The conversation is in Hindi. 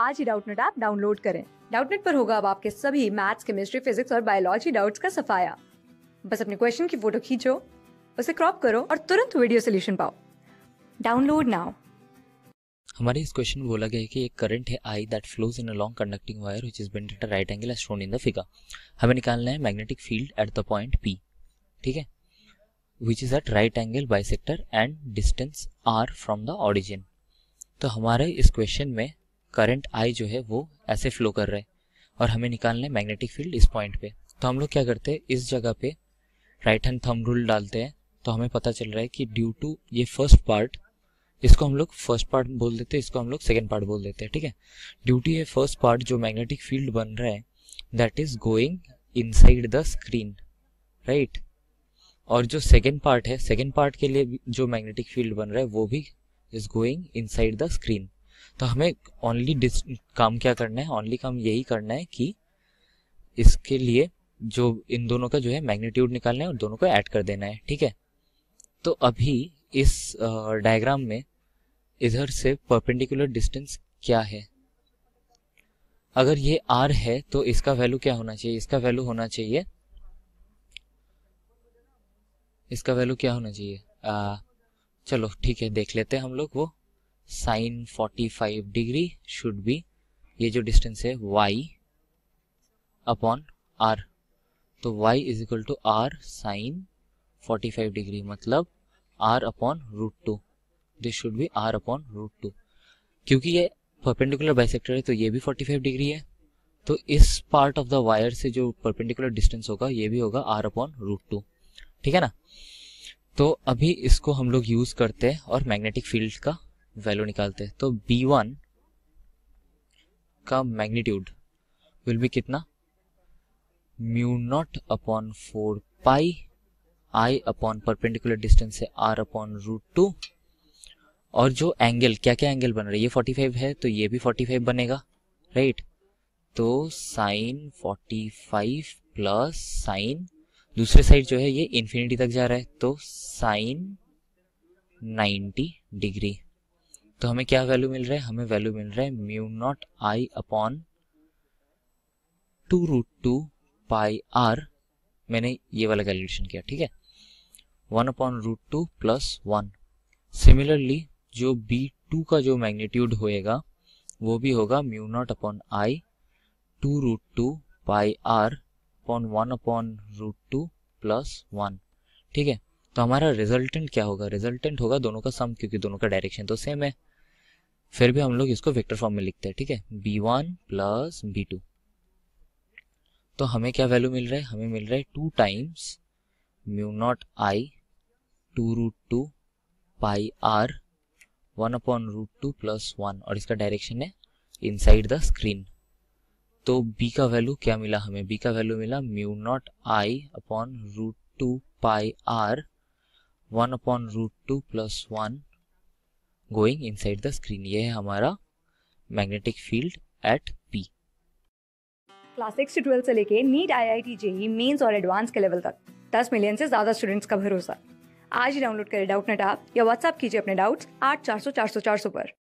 आज ही डाउटनेट ऐप डाउनलोड करें डाउटनेट पर होगा अब आपके सभी मैथ्स केमिस्ट्री फिजिक्स और बायोलॉजी डाउट्स का सफाया बस अपने क्वेश्चन की फोटो खींचो उसे क्रॉप करो और तुरंत वीडियो सोल्यूशन पाओ डाउनलोड नाउ हमारे इस क्वेश्चन में बोला गया है कि एक करंट है I that flows in a long conducting wire which is bend at a right angle as shown in the figure हमें निकालना है magnetic field at the point P ठीक है which is at right angle bisector and distance R from the origin तो हमारे इस क्वेश्चन में करंट आई जो है वो ऐसे फ्लो कर रहा है और हमें निकालना है मैग्नेटिक फील्ड इस पॉइंट पे तो हम लोग क्या करते हैं इस जगह पे राइट हैंड थंब रूल डालते हैं तो हमें पता चल रहा है कि ड्यू टू ये फर्स्ट पार्ट इसको हम लोग फर्स्ट पार्ट बोल देते हैं इसको हम लोग सेकेंड पार्ट बोल देते हैं ठीक है ड्यू टू ये फर्स्ट पार्ट जो मैग्नेटिक फील्ड बन रहा है that is going side the screen right और जो सेकेंड पार्ट है सेकेंड पार्ट के लिए जो मैग्नेटिक फील्ड बन रहा है वो भी is going side the screen तो हमें ओनली काम क्या करना है ओनली काम यही करना है कि इसके लिए जो इन दोनों का जो है मैग्नीट्यूड निकालना है और दोनों को ऐड कर देना है ठीक है तो अभी इस डायग्राम में इधर से परपेंडिकुलर डिस्टेंस क्या है अगर ये आर है तो इसका वैल्यू क्या होना चाहिए इसका वैल्यू होना चाहिए इसका वैल्यू क्या होना चाहिए आ, चलो ठीक है देख लेते हैं हम लोग वो साइन 45 डिग्री शुड बी ये जो डिस्टेंस है वाई अपॉन आर तो Y is equal to R sine 45 degree मतलब R upon root two this should be R upon root two क्योंकि ये परपेंडिकुलर बाइसेक्टर है तो ये भी 45 डिग्री है तो इस पार्ट ऑफ द वायर से जो परपेंडिकुलर डिस्टेंस होगा ये भी होगा आर अपॉन रूट टू ठीक है ना तो अभी इसको हम लोग यूज़ करते हैं और मैग्नेटिक फील्ड का वैल्यू निकालते हैं तो बी वन का मैग्नीट्यूड विल बी कितना mu naught upon four pi I upon perpendicular distance है आर अपॉन रूट टू और जो एंगल क्या क्या एंगल बन रहा है ये फोर्टी फाइव है तो ये भी फोर्टी फाइव बनेगा राइट तो sine forty five plus sine दूसरे साइड जो है ये इन्फिनिटी तक जा रहा है तो साइन नाइन्टी डिग्री तो हमें क्या वैल्यू मिल रहा है हमें वैल्यू मिल रहा है mu naught I upon two root two pi R मैंने ये वाला कैलकुलेशन किया ठीक है one upon root two plus one similarly जो बी टू का जो मैग्नीट्यूड होएगा वो भी होगा mu naught upon I two root two pi R upon one upon root two plus one ठीक है तो हमारा रिजल्टेंट क्या होगा रिजल्टेंट होगा दोनों का सम क्योंकि दोनों का डायरेक्शन तो सेम है फिर भी हम लोग इसको वेक्टर फॉर्म में लिखते हैं ठीक है B one plus B two तो हमें क्या वैल्यू मिल रहा है हमें मिल रहा है two times mu naught I two root two pi R one upon root two plus one और इसका डायरेक्शन है इनसाइड द स्क्रीन तो बी का वैल्यू क्या मिला हमें बी का वैल्यू मिला mu naught I upon root two pi R one upon root two plus one going inside the screen ये है हमारा magnetic field at P class six to twelfth से लेके NEET I I T JEE mains और एडवांस के लेवल तक दस मिलियन से ज्यादा स्टूडेंट्स का भरोसा आज ही डाउनलोड करें डाउट नेट ऐप या व्हाट्सएप कीजिए अपने डाउट्स आठ चार सौ चार सौ चार सौ पर